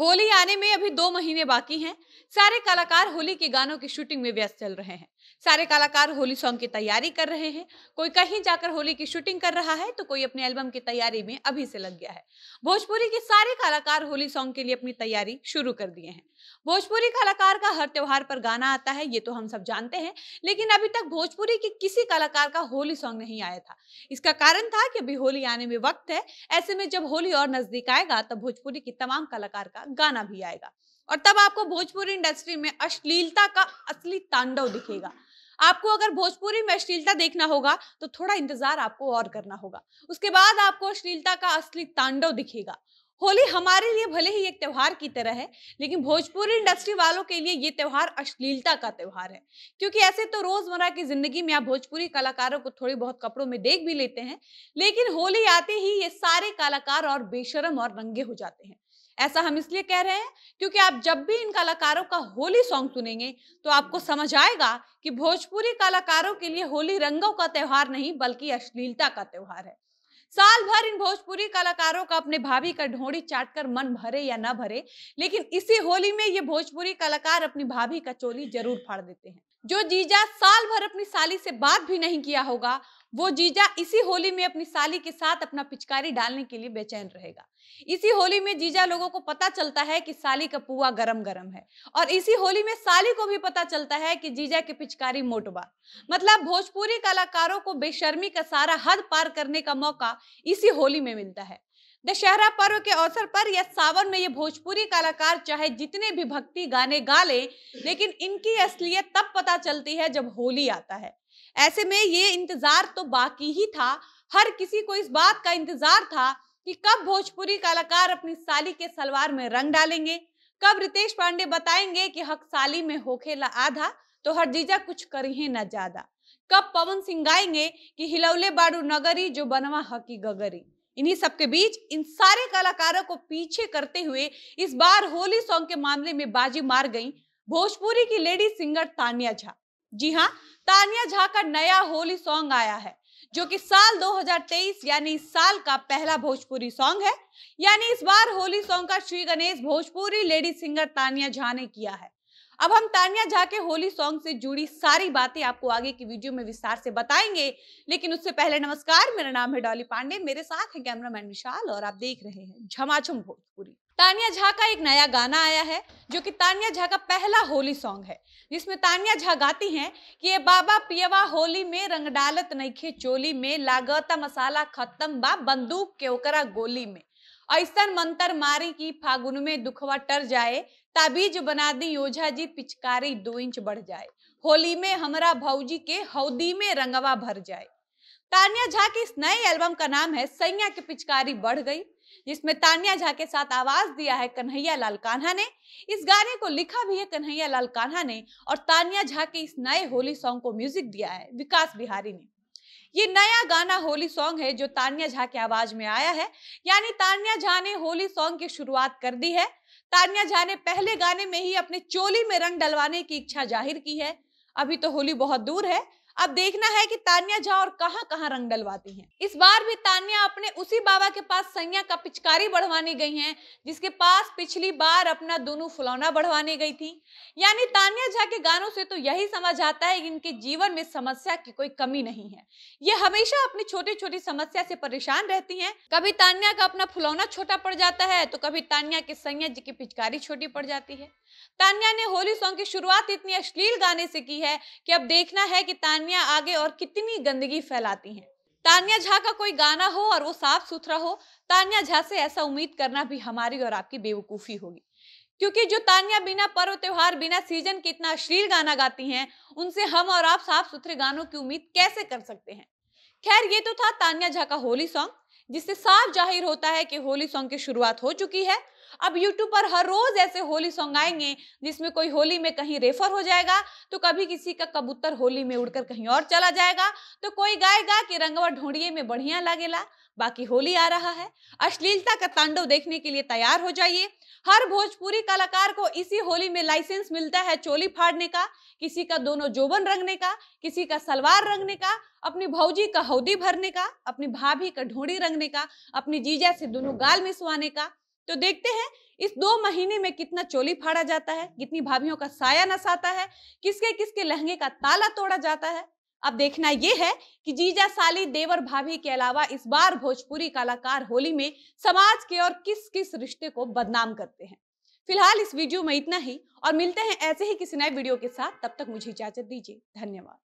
होली आने में अभी दो महीने बाकी हैं सारे कलाकार होली के गानों की शूटिंग में व्यस्त चल रहे हैं सारे कलाकार होली सॉन्ग की तैयारी कर रहे हैं कोई कहीं जाकर होली की शूटिंग कर रहा है तो कोई अपने एल्बम की तैयारी में अभी से लग गया है भोजपुरी के सारे कलाकार होली सॉन्ग के लिए अपनी तैयारी शुरू कर दिए हैं भोजपुरी कलाकार का हर त्योहार पर गाना आता है ये तो हम सब जानते हैं लेकिन अभी तक भोजपुरी के किसी कलाकार का होली सॉन्ग नहीं आया था इसका कारण था कि अभी होली आने में वक्त है ऐसे में जब होली और नजदीक आएगा तब भोजपुरी की तमाम कलाकार का गाना भी आएगा और तब आपको भोजपुरी इंडस्ट्री में अश्लीलता का असली तांडव दिखेगा आपको अगर भोजपुरी में अश्लीलता देखना होगा तो थोड़ा इंतजार आपको और करना होगा उसके बाद आपको अश्लीलता का असली तांडव दिखेगा होली हमारे लिए भले ही एक त्यौहार की तरह है लेकिन भोजपुरी इंडस्ट्री वालों के लिए ये त्यौहार अश्लीलता का त्यौहार है क्योंकि ऐसे तो रोजमर्रा की जिंदगी में आप भोजपुरी कलाकारों को थोड़ी बहुत कपड़ों में देख भी लेते हैं लेकिन होली आते ही ये सारे कलाकार और बेशरम और रंगे हो जाते हैं ऐसा हम इसलिए कह रहे हैं क्योंकि आप जब भी इन कलाकारों का होली सॉन्ग सुनेंगे तो आपको समझ आएगा कि भोजपुरी कलाकारों के लिए होली रंगों का त्यौहार नहीं बल्कि अश्लीलता का त्यौहार है साल भर इन भोजपुरी कलाकारों का अपने भाभी का ढोड़ी चाट कर मन भरे या न भरे लेकिन इसी होली में ये भोजपुरी कलाकार अपनी भाभी का चोली जरूर फाड़ देते हैं जो जीजा साल भर अपनी साली से बात भी नहीं किया होगा वो जीजा इसी होली में अपनी साली के साथ अपना पिचकारी डालने के लिए बेचैन रहेगा इसी होली में जीजा लोगों को पता चलता है कि साली का पुआ गरम गरम है और इसी होली में साली को भी पता चलता है कि जीजा की पिचकारी मोटबा मतलब भोजपुरी कलाकारों को बेशर्मी का सारा हद पार करने का मौका इसी होली में मिलता है दशहरा पर्व के अवसर पर या सावन में ये भोजपुरी कलाकार चाहे जितने भी भक्ति गाने गा लें लेकिन इनकी असलियत तब पता चलती है जब होली आता है ऐसे में ये इंतजार तो बाकी ही था हर किसी को इस बात का इंतजार था कि कब भोजपुरी कलाकार अपनी साली के सलवार में रंग डालेंगे कब रितेश पांडे बताएंगे कि हक साली में होखेला आधा तो हर जीजा कुछ करिए न ज्यादा कब पवन सिंह गाएंगे कि हिलौले बाड़ू नगरी जो बनवा हकी गगरी इन्हीं सबके बीच इन सारे कलाकारों को पीछे करते हुए इस बार होली सॉन्ग के मामले में बाजी मार गई भोजपुरी की लेडी सिंगर तानिया झा जी हाँ तानिया झा का नया होली सॉन्ग आया है जो कि साल 2023 यानी इस साल का पहला भोजपुरी सॉन्ग है यानी इस बार होली सॉन्ग का श्री गणेश भोजपुरी लेडी सिंगर तानिया झा ने किया है अब हम तानिया झा के होली सॉन्ग से जुड़ी सारी बातें आपको आगे की वीडियो में विस्तार से बताएंगे लेकिन उससे पहले नमस्कार मेरा नाम है डॉली पांडे मेरे साथ है कैमरामैन विशाल और आप देख रहे हैं झमाझम भोजपुरी तानिया झा का एक नया गाना आया है जो कि तानिया झा का पहला होली सॉन्ग है जिसमें तानिया झा गाती हैं कि ये बाबा पियवा होली में रंग डालत नईखे चोली में लागता मसाला खत्म बा बंदूक के ओकरा गोली में ऐसा मंत्र मारी की फागुन में दुखवा टर जाए ताबीज बना दी ओझा जी पिचकारी दो इंच बढ़ जाए होली में हमरा भौजी के हौदी में रंगवा भर जाए तानिया झा के इस नए एल्बम का नाम है सैया की पिचकारी बढ़ गई जिसमें तानिया झा के साथ आवाज दिया है कन्हैया लाल कान्हा ने इस गाने को लिखा भी है कन्हैया लाल कान्हा ने और तानिया झा के इस नए होली सॉन्ग को म्यूजिक दिया है विकास बिहारी ने ये नया गाना होली सॉन्ग है जो तानिया झा के आवाज में आया है यानी तानिया झा ने होली सॉन्ग की शुरुआत कर दी है तानिया झा ने पहले गाने में ही अपने चोली में रंग डलवाने की इच्छा जाहिर की है अभी तो होली बहुत दूर है अब देखना है कि तानिया झा और कहाँ कहाँ रंग डलवाती हैं इस बार भी तानिया अपने उसी बाबा के पास संज्ञा का पिचकारी बढ़वाने गई हैं जिसके पास पिछली बार अपना दोनों फुलौना बढ़वाने गई थी यानी तानिया झा के गानों से तो यही समझ आता है कि इनके जीवन में समस्या की कोई कमी नहीं है ये हमेशा अपनी छोटी छोटी समस्या से परेशान रहती है कभी तानिया का अपना फुलौना छोटा पड़ जाता है तो कभी तानिया के संज्ञा जी की पिचकारी छोटी पड़ जाती है तानिया ने होली सॉन्ग की शुरुआत इतनी अश्लील गाने से की है कि अब देखना है कि तानिया तानिया आगे और कितनी गंदगी फैलाती हैं तानिया झा का कोई गाना हो और वो साफ सुथरा हो तानिया झा से ऐसा उम्मीद करना भी हमारी और आपकी बेवकूफ़ी होगी क्योंकि जो तानिया बिना पर्व त्योहार बिना सीजन के इतना अश्लील गाना गाती हैं उनसे हम और आप साफ सुथरे गानों की उम्मीद कैसे कर सकते हैं खैर ये तो था तानिया झा का होली सॉन्ग जिससे साफ जाहिर होता है कि होली सॉन्ग की शुरुआत हो चुकी है अब यूट्यूब पर हर रोज ऐसे होली सॉन्ग आएंगे जिसमें कोई होली में कहीं रेफर हो जाएगा तो कभी किसी का कबूतर होली में उड़कर कहीं और चला जाएगा तो कोई गाएगा कि रंगवा ढोंढिए में बढ़िया लागेला बाकी होली आ रहा है अश्लीलता का तांडव देखने के लिए तैयार हो जाइए हर भोजपुरी कलाकार को इसी होली में लाइसेंस मिलता है चोली फाड़ने का किसी का दोनों जोबन रंगने का किसी का सलवार रंगने का अपनी भौजी का हौदी भरने का अपनी भाभी का ढोड़ी रंगने का अपनी जीजा से दोनों गाल मिसवाने का तो देखते हैं इस दो महीने में कितना चोली फाड़ा जाता है कितनी भाभियों का साया नसाता है किसके किसके लहंगे का ताला तोड़ा जाता है अब देखना यह है कि जीजा साली देवर भाभी के अलावा इस बार भोजपुरी कलाकार होली में समाज के और किस किस रिश्ते को बदनाम करते हैं फिलहाल इस वीडियो में इतना ही और मिलते हैं ऐसे ही किसी नए वीडियो के साथ तब तक मुझे इजाजत दीजिए धन्यवाद